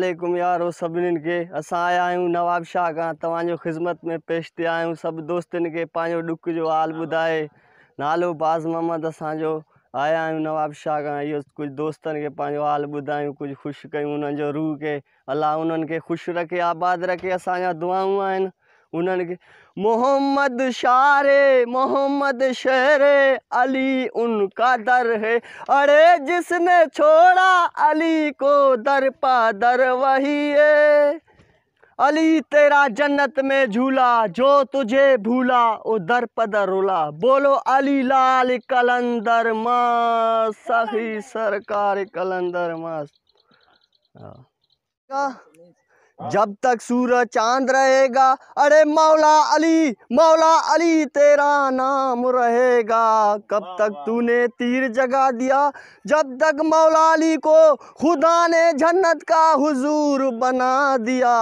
वालेकुम यार सभी के अस आया नवाब शाह खां ख़िदमत में पेश ते आहियूं सब दोस्त के पंहिंजो ॾुख जो हाल बुधाए नालो बाज़ मोहम्मद असो आया नवाब शाह का इहो कुछ दोस्तनि के हाल बुधा कुछ खुश क्यों उन रूह के अल्लाह उन्हनि खुश रखे आबाद रखे असा दुआऊं आन उन्होंने के मोहम्मद शारे मोहम्मद शेरे अली उनका दर है अरे जिसने छोड़ा अली को दर पा दर वही है अली तेरा जन्नत में झूला जो तुझे भूला वो दर पदर रुला बोलो अली लाल कलंदर मास सही सरकार कलंदर मास हाँ। जब तक सूरज चांद रहेगा अरे मौला अली मौला अली तेरा नाम रहेगा कब तक तूने तीर जगा दिया जब तक मौला अली को खुदा ने जन्नत का हुजूर बना दिया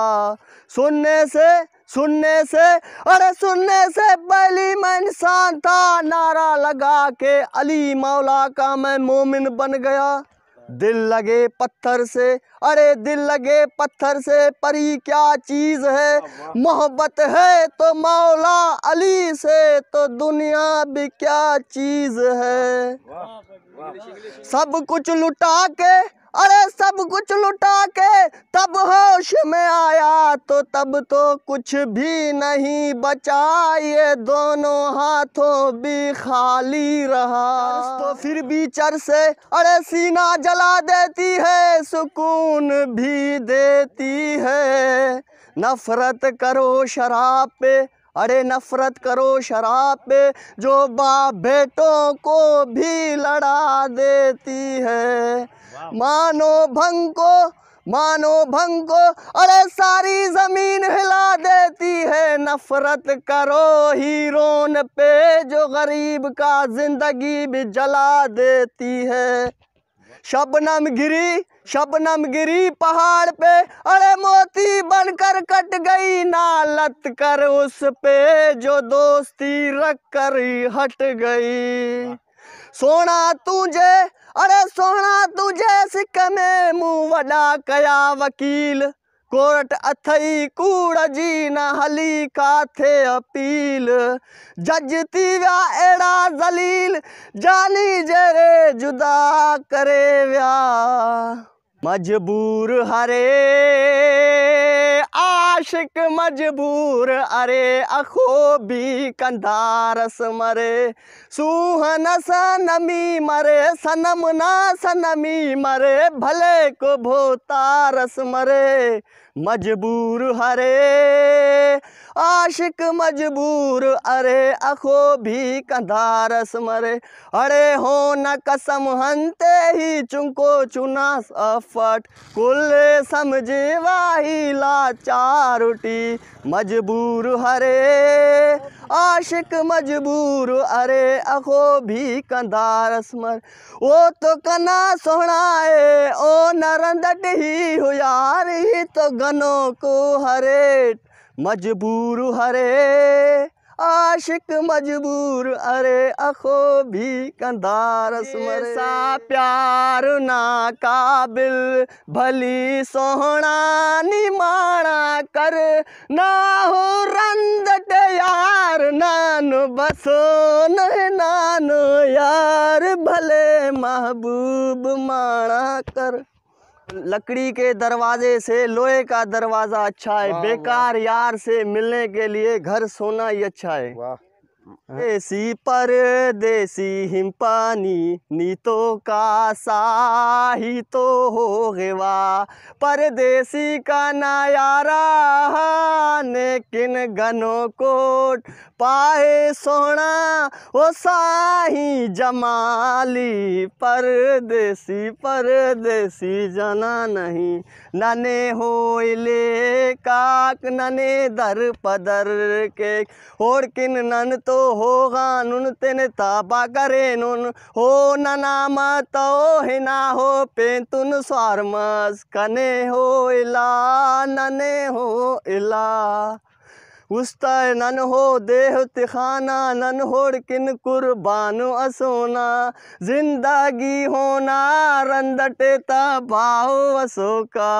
सुनने से सुनने से अरे सुनने से पहली मैं इंसान था नारा लगा के अली मौला का मैं मोमिन बन गया दिल लगे पत्थर से अरे दिल लगे पत्थर से परी क्या चीज है मोहब्बत है तो मौला अली से तो दुनिया भी क्या चीज है सब कुछ लुटा के अरे सब कुछ लुटा के तब होश में आया तो तब तो कुछ भी नहीं बचा ये दोनों हाथों भी खाली रहा तो फिर भी चर से अरे सीना जला देती है सुकून भी देती है नफरत करो शराब पे अरे नफरत करो शराब पे जो बाप बेटों को भी लड़ा देती है मानो भंग को मानो भंग को अरे सारी जमीन हिला देती है नफरत करो हीरोन पे जो गरीब का जिंदगी भी जला देती है शबनम गिरी शबनम गिरी पहाड़ पे अरे मोती बनकर कट गई ना लत कर उस पे जो दोस्ती रख कर हट गई सोना तुझे अरे सोना तुझे सिक्के में मुंह वडा कया वकील कोर्ट अथई कूड़ जी न हली काथे अपील जज थी विया अहिड़ा ज़लील जानी जरे जुदा करे विया मजबूर हरे आशिक मजबूर अरे अखोबी कंधारस मरे सूहन सनमी मरे सनम ना सनमी मरे भले को भोतारस मरे मजबूर हरे आशिक मजबूर अरे अखो भी कंधारस मरे अरे हो न कसम हंते ही चुंको चुना सफट कुल समझे वाही लाचारुटी मजबूर हरे आशिक मजबूर अरे अखो भी कंधारस मर ओ तो कना सोहणाए ओ नरंदट ही हुयार ही तो गनों को हरेट मजबूर हरे आशिक मजबूर अरे अखो भी कंदार सा प्यार ना काबिल भली सोहना निमाणा कर ना हो रंद यार नान बसो नान यार भले महबूब माणा कर लकड़ी के दरवाजे से लोहे का दरवाजा अच्छा है बेकार यार से मिलने के लिए घर सोना ही अच्छा है हाँ। ऐसी देसी हिमपानी नीतो का साही तो हो गेवा देसी का नायारा ने किन गनो कोट पाए सोना वो साही जमाली पर पर परदेसी जना नहीं नने हो ले काक नने दर पदर के और किन नन तो होगा नुन तेन तापा करे नुन हो मत तो हिना हो पेंतुन मस कने हो इला नने हो इला उस्ता नन हो देह तिखाना नन होड़ किन कुर्बान असोना जिंदगी होना रंदटे ता भाव असोका